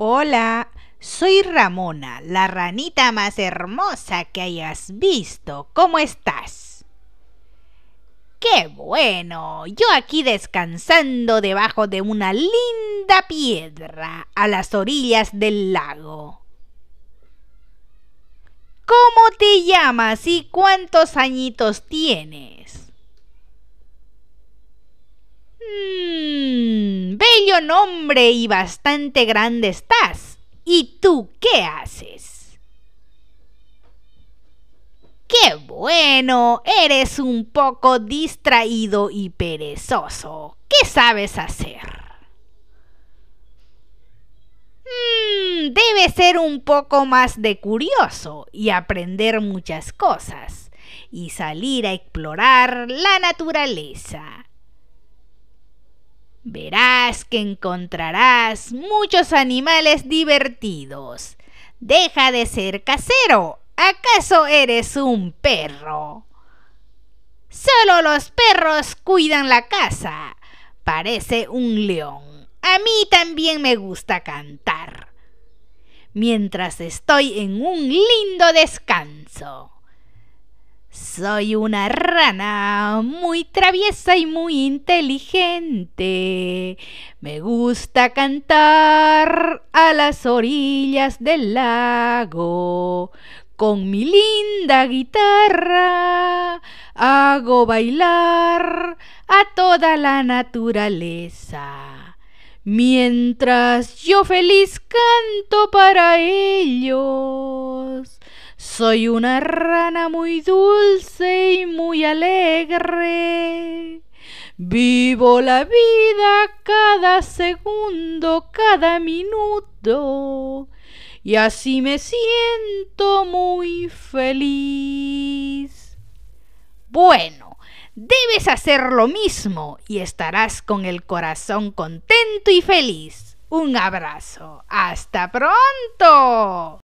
Hola, soy Ramona, la ranita más hermosa que hayas visto. ¿Cómo estás? ¡Qué bueno! Yo aquí descansando debajo de una linda piedra a las orillas del lago. ¿Cómo te llamas y cuántos añitos tienes? nombre y bastante grande estás. ¿Y tú qué haces? ¡Qué bueno! Eres un poco distraído y perezoso. ¿Qué sabes hacer? Hmm, debe ser un poco más de curioso y aprender muchas cosas y salir a explorar la naturaleza. Verás que encontrarás muchos animales divertidos. Deja de ser casero. ¿Acaso eres un perro? Solo los perros cuidan la casa. Parece un león. A mí también me gusta cantar. Mientras estoy en un lindo descanso. Soy una rana muy traviesa y muy inteligente. Me gusta cantar a las orillas del lago. Con mi linda guitarra hago bailar a toda la naturaleza. Mientras yo feliz canto para ellos. Soy una rana muy dulce y muy alegre. Vivo la vida cada segundo, cada minuto. Y así me siento muy feliz. Bueno, debes hacer lo mismo y estarás con el corazón contento y feliz. Un abrazo. Hasta pronto.